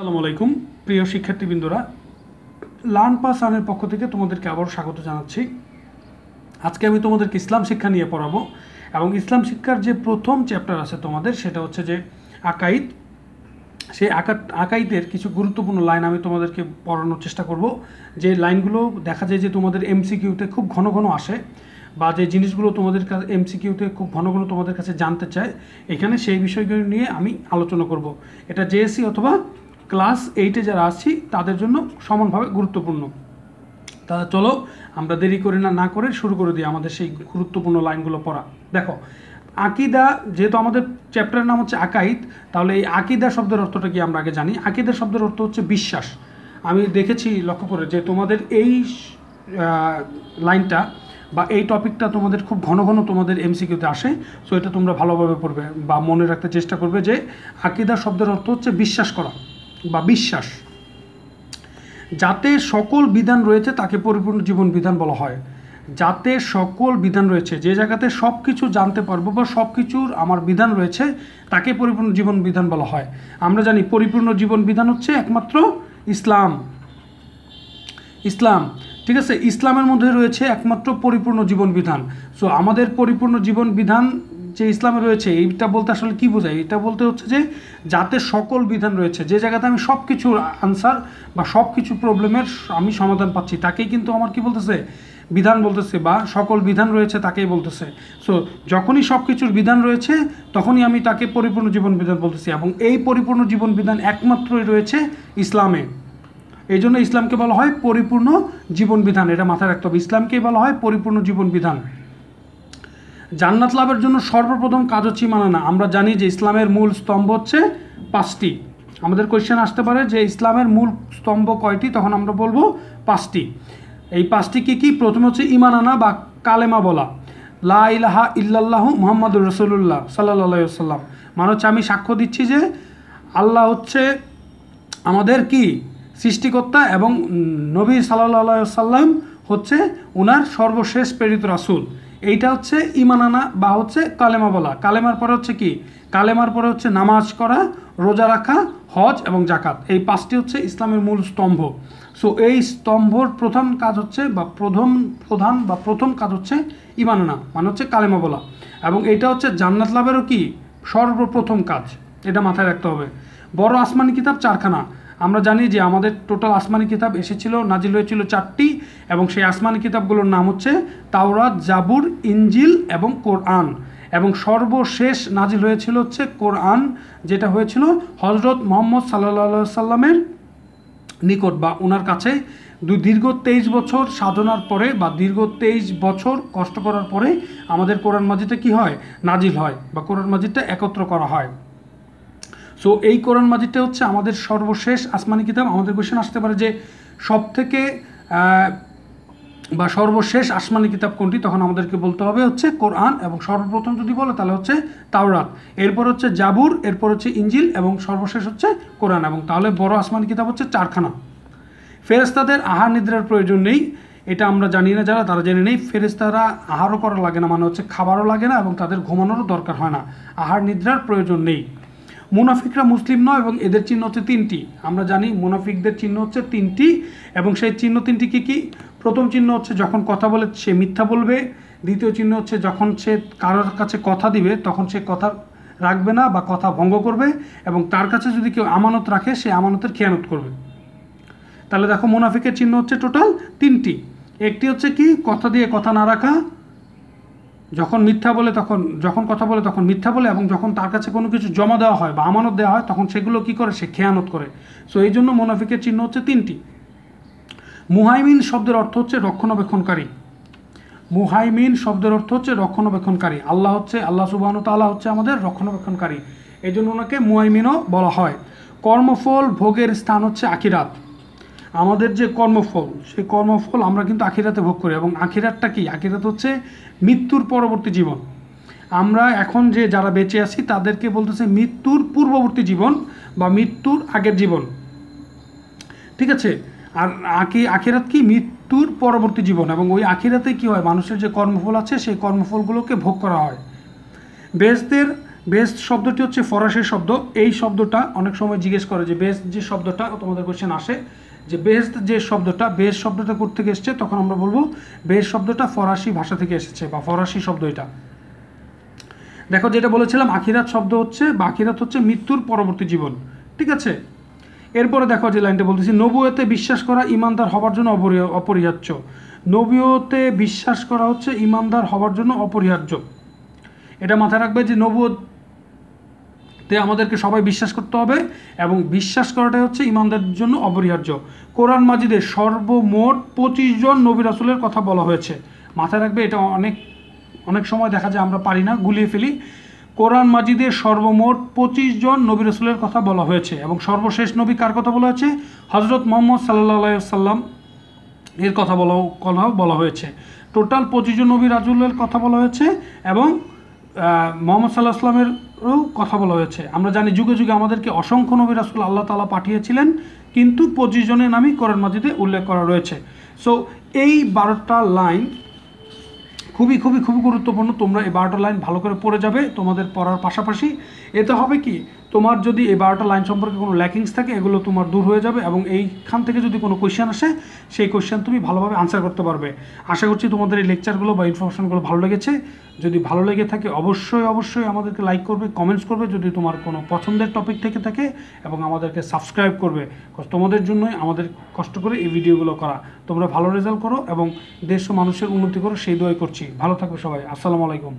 আসসালামু আলাইকুম প্রিয় শিক্ষার্থীবৃন্দরা লার্ন পাস আনের পক্ষ থেকে তোমাদেরকে আবার স্বাগত জানাচ্ছি আজকে আমি তোমাদেরকে ইসলাম শিক্ষা নিয়ে পড়াবো এবং ইসলাম শিক্ষার যে প্রথম চ্যাপ্টার আছে তোমাদের সেটা হচ্ছে যে আকাইদ সেই আকা আকাইদের কিছু গুরুত্বপূর্ণ লাইন আমি তোমাদেরকে পড়ানোর চেষ্টা করব যে লাইনগুলো দেখা যায় যে তোমাদের এমসিকিউতে খুব ঘন ঘন আসে বা যে জিনিসগুলো তোমাদের কাছে এমসিকিউতে খুব ঘন ঘন তোমাদের কাছে জানতে চায় এখানে সেই বিষয়গুলো নিয়ে আমি আলোচনা করব এটা জেএসসি অথবা ক্লাস এইটে যারা আসছি তাদের জন্য সমানভাবে গুরুত্বপূর্ণ তা চলো আমরা দেরি করে না না করে শুরু করে দিই আমাদের সেই গুরুত্বপূর্ণ লাইনগুলো পড়া দেখো আকিদা যেহেতু আমাদের চ্যাপ্টারের নাম হচ্ছে আকাইদ তাহলে এই আকিদা শব্দের অর্থটা কি আমরা আগে জানি আকিদা শব্দের অর্থ হচ্ছে বিশ্বাস আমি দেখেছি লক্ষ্য করে যে তোমাদের এই লাইনটা বা এই টপিকটা তোমাদের খুব ঘন ঘন তোমাদের এমসিকিউতে আসে সো এটা তোমরা ভালোভাবে পড়বে বা মনে রাখতে চেষ্টা করবে যে আকিদা শব্দের অর্থ হচ্ছে বিশ্বাস করা বা বিশ্বাস যাতে সকল বিধান রয়েছে তাকে পরিপূর্ণ জীবন বিধান বলা হয় যাতে সকল বিধান রয়েছে যে জায়গাতে সব কিছু জানতে পারবো বা সব কিছুর আমার বিধান রয়েছে তাকে পরিপূর্ণ জীবন বিধান বলা হয় আমরা জানি পরিপূর্ণ জীবন বিধান হচ্ছে একমাত্র ইসলাম ইসলাম ঠিক আছে ইসলামের মধ্যে রয়েছে একমাত্র পরিপূর্ণ জীবন বিধান সো আমাদের পরিপূর্ণ জীবন বিধান যে ইসলামে রয়েছে এইটা বলতে আসলে কি বোঝায় এটা বলতে হচ্ছে যে যাতে সকল বিধান রয়েছে যে জায়গাতে আমি সব কিছুর আনসার বা সব কিছু প্রবলেমের আমি সমাধান পাচ্ছি তাকেই কিন্তু আমার কি বলতেছে বিধান বলতেছে বা সকল বিধান রয়েছে তাকেই বলতেছে সো যখনই সব কিছুর বিধান রয়েছে তখনই আমি তাকে পরিপূর্ণ জীবন বিধান বলতেছি এবং এই পরিপূর্ণ জীবন বিধান একমাত্রই রয়েছে ইসলামে এই জন্য ইসলামকে বলা হয় পরিপূর্ণ জীবন বিধান এটা মাথায় রাখতে হবে ইসলামকেই বলা হয় পরিপূর্ণ জীবন বিধান জান্নাত লাভের জন্য সর্বপ্রথম কাজ হচ্ছে ইমান আমরা জানি যে ইসলামের মূল স্তম্ভ হচ্ছে পাঁচটি আমাদের কোয়েশ্চেন আসতে পারে যে ইসলামের মূল স্তম্ভ কয়টি তখন আমরা বলবো পাঁচটি এই পাঁচটি কী কী প্রথম হচ্ছে ইমানানা বা কালেমা বলা লা ইলাহা ইল্লাল্লাহ মোহাম্মদুর রসুল্লাহ সাল্লাহ সাল্লাম মানে হচ্ছে আমি সাক্ষ্য দিচ্ছি যে আল্লাহ হচ্ছে আমাদের কি সৃষ্টিকর্তা এবং নবী সাল্লাহ সাল্লাম হচ্ছে ওনার সর্বশেষ প্রেরিত রাসুল এইটা হচ্ছে ইমান আনা বা হচ্ছে কালেমা বলা কালেমার পরে হচ্ছে কি কালেমার পরে হচ্ছে নামাজ করা রোজা রাখা হজ এবং জাকাত এই পাঁচটি হচ্ছে ইসলামের মূল স্তম্ভ সো এই স্তম্ভর প্রথম কাজ হচ্ছে বা প্রথম প্রধান বা প্রথম কাজ হচ্ছে ইমানানা মানে হচ্ছে কালেমা বলা এবং এটা হচ্ছে জান্নাত লাভেরও কি সর্বপ্রথম কাজ এটা মাথায় রাখতে হবে বড় আসমানি কিতাব চারখানা আমরা জানি যে আমাদের টোটাল আসমানি কিতাব এসেছিল নাজিল হয়েছিল চারটি এবং সেই আসমানি কিতাবগুলোর নাম হচ্ছে তাওরাত জাবুর ইঞ্জিল এবং কোরআন এবং সর্বশেষ নাজিল হয়েছিল হচ্ছে কোরআন যেটা হয়েছিল হজরত মোহাম্মদ সাল্লা সাল্লামের নিকট বা ওনার কাছে দু দীর্ঘ তেইশ বছর সাধনার পরে বা দীর্ঘ তেইশ বছর কষ্ট করার পরে আমাদের কোরআন মাজিদটা কি হয় নাজিল হয় বা কোরআন মাজিদটা একত্র করা হয় সো এই কোরআন মাজিদটা হচ্ছে আমাদের সর্বশেষ আসমানি কিতাব আমাদের কোয়েশন আসতে পারে যে সব থেকে বা সর্বশেষ আসমানি কিতাব কোনটি তখন আমাদেরকে বলতে হবে হচ্ছে কোরআন এবং সর্বপ্রথম যদি বলো তাহলে হচ্ছে তাওরাত এরপর হচ্ছে জাবুর এরপর হচ্ছে ইঞ্জিল এবং সর্বশেষ হচ্ছে কোরআন এবং তাহলে বড় আসমানি কিতাব হচ্ছে চারখানা ফেরেস্তাদের আহার নিদ্রার প্রয়োজন নেই এটা আমরা জানি না যারা তারা জেনে নেই ফেরেস্তারা আহারও করা লাগে না মানে হচ্ছে খাবারও লাগে না এবং তাদের ঘুমানোরও দরকার হয় না আহার নিদ্রার প্রয়োজন নেই মুনাফিকরা মুসলিম নয় এবং এদের চিহ্ন হচ্ছে তিনটি আমরা জানি মুনাফিকদের চিহ্ন হচ্ছে তিনটি এবং সেই চিহ্ন তিনটি কী কী প্রথম চিহ্ন হচ্ছে যখন কথা বলে সে মিথ্যা বলবে দ্বিতীয় চিহ্ন হচ্ছে যখন সে কারোর কাছে কথা দিবে তখন সে কথা রাখবে না বা কথা ভঙ্গ করবে এবং তার কাছে যদি কেউ আমানত রাখে সে আমানতের খেয়ানত করবে তাহলে দেখো মুনাফিকের চিহ্ন হচ্ছে টোটাল তিনটি একটি হচ্ছে কি কথা দিয়ে কথা না রাখা যখন মিথ্যা বলে তখন যখন কথা বলে তখন মিথ্যা বলে এবং যখন তার কাছে কোনো কিছু জমা দেওয়া হয় বা আমানত দেওয়া হয় তখন সেগুলো কি করে সে খেয়ানত করে সো এই জন্য মোনাফিকের চিহ্ন হচ্ছে তিনটি মুহাইমিন শব্দের অর্থ হচ্ছে রক্ষণাবেক্ষণকারী মুহাইমিন শব্দের অর্থ হচ্ছে রক্ষণাবেক্ষণকারী আল্লাহ হচ্ছে আল্লাহ সুবাহন তাল্লাহ হচ্ছে আমাদের রক্ষণাবেক্ষণকারী এই জন্য ওনাকে মুহাইমিনও বলা হয় কর্মফল ভোগের স্থান হচ্ছে আকিরাত আমাদের যে কর্মফল সেই কর্মফল আমরা কিন্তু আখিরাতে ভোগ করি এবং আখিরাতটা কি আখিরাত হচ্ছে মৃত্যুর পরবর্তী জীবন আমরা এখন যে যারা বেঁচে আছি তাদেরকে বলতেছে মৃত্যুর পূর্ববর্তী জীবন বা মৃত্যুর আগের জীবন ঠিক আছে আর আকি আখিরাত কি মৃত্যুর পরবর্তী জীবন এবং ওই আখিরাতে কি হয় মানুষের যে কর্মফল আছে সেই কর্মফলগুলোকে ভোগ করা হয় বেশদের বেস্ট শব্দটি হচ্ছে ফরাসি শব্দ এই শব্দটা অনেক সময় জিজ্ঞেস করে যে বেস্ট যে শব্দটা তোমাদের কোয়েশ্চেন আসে যে বেস্ট যে শব্দটা বেস শব্দটা থেকে এসছে তখন আমরা বলবো বেস শব্দটা ফরাসি ভাষা থেকে এসেছে বা ফরাসি শব্দ এটা দেখো যেটা বলেছিলাম আখিরাত শব্দ হচ্ছে বা আখিরাত হচ্ছে মৃত্যুর পরবর্তী জীবন ঠিক আছে এরপরে দেখো যে লাইনটা বলতেছি নবুয়েতে বিশ্বাস করা ইমানদার হবার জন্য অপরিহার্য নবীয়তে বিশ্বাস করা হচ্ছে ইমানদার হবার জন্য অপরিহার্য এটা মাথায় রাখবে যে নবুয়তে আমাদেরকে সবাই বিশ্বাস করতে হবে এবং বিশ্বাস করাটাই হচ্ছে ইমানদের জন্য অপরিহার্য কোরআন মাজিদে সর্বমোট পঁচিশ জন নবী রাসুলের কথা বলা হয়েছে মাথায় রাখবে এটা অনেক অনেক সময় দেখা যায় আমরা পারি না গুলিয়ে ফেলি কোরআন মাজিদে সর্বমোট পঁচিশ জন নবী রসুলের কথা বলা হয়েছে এবং সর্বশেষ নবী কার কথা বলা হয়েছে হজরত মোহাম্মদ সাল্লাহ সাল্লাম এর কথা বলা কথা বলা হয়েছে টোটাল পঁচিশ জন নবী রাজুলের কথা বলা হয়েছে এবং মোহাম্মদ সাল্লাহ আসলামেরও কথা বলা হয়েছে আমরা জানি যুগে যুগে আমাদেরকে অসংখ্য নবী রাসুল আল্লাহ তালা পাঠিয়েছিলেন কিন্তু পঁচিশ জনের নামই কোরআন মাজিদে উল্লেখ করা রয়েছে সো এই বারোটা লাইন খুবই খুবই খুবই গুরুত্বপূর্ণ তোমরা এই বারোটা লাইন ভালো করে পড়ে যাবে তোমাদের পড়ার পাশাপাশি এতে হবে কি তোমার যদি এই বারোটা লাইন সম্পর্কে কোনো ল্যাকিংস থাকে এগুলো তোমার দূর হয়ে যাবে এবং এইখান থেকে যদি কোনো কোয়েশ্চেন আসে সেই কোয়েশ্চেন তুমি ভালোভাবে আনসার করতে পারবে আশা করছি তোমাদের এই লেকচারগুলো বা ইনফরমেশনগুলো ভালো লেগেছে যদি ভালো লেগে থাকে অবশ্যই অবশ্যই আমাদেরকে লাইক করবে কমেন্টস করবে যদি তোমার কোনো পছন্দের টপিক থেকে থাকে এবং আমাদেরকে সাবস্ক্রাইব করবে তোমাদের জন্যই আমাদের কষ্ট করে এই ভিডিওগুলো করা তোমরা ভালো রেজাল্ট করো এবং দেশ ও মানুষের উন্নতি করো সেই দোয়াই করছি ভালো থাকবে সবাই আসসালামু আলাইকুম